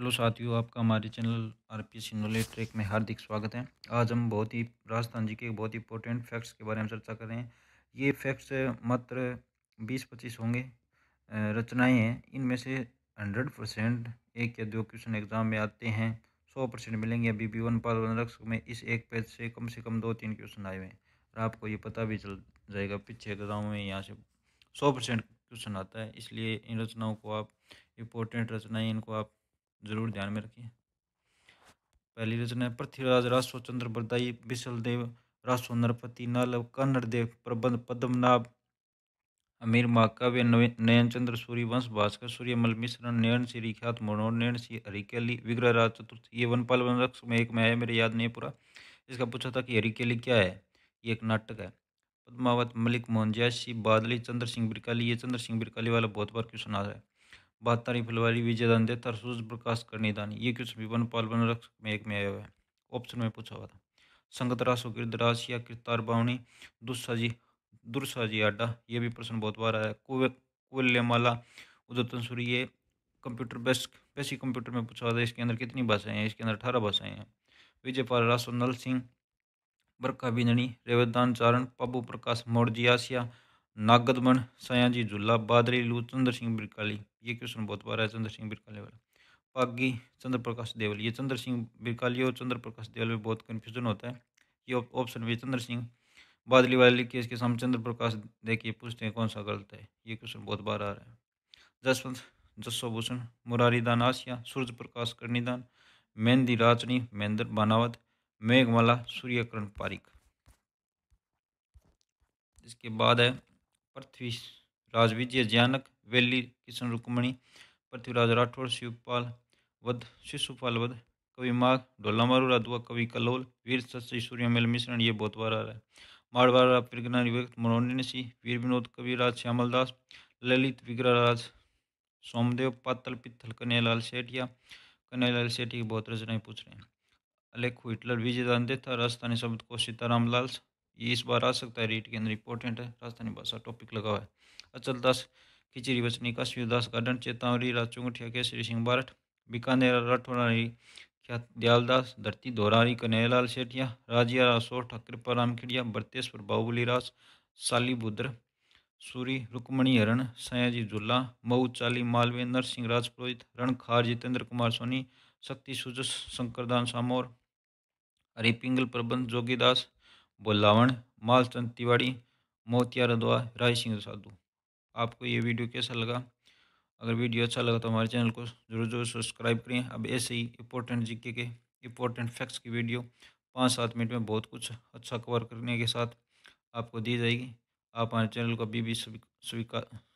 hello साथियों आपका हमारे चैनल आर पी सिनोले ट्रेक में हार्दिक स्वागत है आज हम बहुत ही राजस्थान जी के बहुत ही इंपॉर्टेंट फैक्ट्स के बारे में चर्चा कर रहे हैं ये फैक्ट्स मात्र 20-25 होंगे रचनाएं हैं इनमें से 100 परसेंट एक या दो क्वेश्चन एग्जाम में आते हैं 100 परसेंट मिलेंगे अभी बी वन पाल रक्स में इस एक पेज से कम से कम दो तीन क्वेश्चन आए हुए हैं और आपको ये पता भी चल जाएगा पिछले एग्जाम में यहाँ से सौ क्वेश्चन आता है इसलिए इन रचनाओं को आप इम्पोर्टेंट रचनाएँ इनको आप जरूर ध्यान में रखिए पहली रचना है पृथ्वीराज चंद्र बरदाई बिशल देव रासो नरपति नल कन्नर देव प्रबंध पद्मनाभ अमीर महाकाव्य नयन चंद्र सूर्य वंश भास्कर सूर्य मल मिश्रण नयन श्री ख्यात मनोर नयन हरिकली हरिकेली विग्रहराज चतुर्थ ये वनपाल वन रक्ष में एक में है मेरे याद नहीं पूरा इसका पूछा था कि हरिकेली क्या है ये एक नाटक है पद्मावत मलिक मोहन जैसी बादली चंद्र सिंह बिरकाली ये चंद्र सिंह बिरकाली वाला बहुत बार क्वेश्चन आ रहा है बहत्तरवीं फरवरी विजय दंडे तरसूज प्रकाश कर निदान ये क्वेश्चन पाल वन रक्ष में एक में आया हुआ है ऑप्शन में पूछा हुआ था संगत रास गिरदराज या किरतार बावनी दुस्सा जी दुस्साजी जी आड्डा ये भी प्रश्न बहुत बार आया कुवे कुल्लेमाला उदतन सूर्य कंप्यूटर बेस्ट बेसिक कंप्यूटर में पूछा हुआ था इसके अंदर कितनी भाषाएं हैं इसके अंदर अठारह भाषाएं हैं विजय पाल रासो नल सिंह बरखा बिंदनी रेवदान चारण पब्बू प्रकाश मोड़जी आसिया नागद बन सयाजी झूला बादरी लू चंद्र सिंह बिरकाली ये क्वेश्चन बहुत बार है चंद्र सिंह बिरकाली वाला पागी चंद्र प्रकाश देवल ये चंद्र सिंह बिरकाली और चंद्र प्रकाश देवल में बहुत कन्फ्यूजन होता है ये ऑप्शन भी चंद्र सिंह बादली वाले केस के सामने चंद्र प्रकाश देखिए पूछते हैं कौन सा गलत है ये क्वेश्चन बहुत बार आ रहा है जसवंत जसोभूषण मुरारी दान आसिया सूर्य प्रकाश करणीदान मेहंदी राचनी महेंद्र बनावत मेघमाला सूर्यकरण पारिक इसके बाद है पृथ्वी राज विजय ज्ञानक वेली किशन रुकमणी पृथ्वीराज राठौड़ शिवपाल वध शिशुपाल वध कवि माघ ढोला मारूरा दुआ कवि कलोल वीर सूर्य सूर्यमेल मिश्रण ये बहुत बार आ रहा है माड़वारा प्रगना व्यक्त मनोरंजन सिंह वीर विनोद कविराज श्यामल दास ललित विग्रहराज सोमदेव पातल पित्थल कन्यालाल सेठिया कन्यालाल सेठी बहुत रचनाएं पूछ रहे हैं अलेखो हिटलर विजय दान देता राजस्थानी शब्द को सीताराम लाल ये इस बार आ सकता है रीट के अंदर इंपॉर्टेंट है राजस्थानी भाषा टॉपिक लगा हुआ है अचल दास खिचड़ी बचनी काशी दास गार्डन चेतावरी राजचुंगठिया केसरी सिंह बारठ बीकानेर राठौरारी दयालदास धरती धोरारी कन्हैयालाल सेठिया राजिया रासोर ठक्कर राम खिड़िया बरतेश्वर बाहुबली रास बुद्र सूरी रुकमणी हरण सयाजी झुल्ला मऊ चाली मालवे नरसिंह राजपुरोहित रणखार जितेंद्र कुमार सोनी शक्ति सुजस शंकरदान सामोर हरिपिंगल प्रबंध जोगीदास बुलावण मालचंद तिवाड़ी मोतिया रदवा राय सिंह साधु आपको ये वीडियो कैसा लगा अगर वीडियो अच्छा लगा तो हमारे चैनल को ज़रूर ज़रूर सब्सक्राइब करें अब ऐसे ही इंपॉर्टेंट जीके के इंपॉर्टेंट फैक्ट्स की वीडियो पाँच सात मिनट में बहुत कुछ अच्छा कवर करने के साथ आपको दी जाएगी आप हमारे चैनल को अभी भी स्वीकार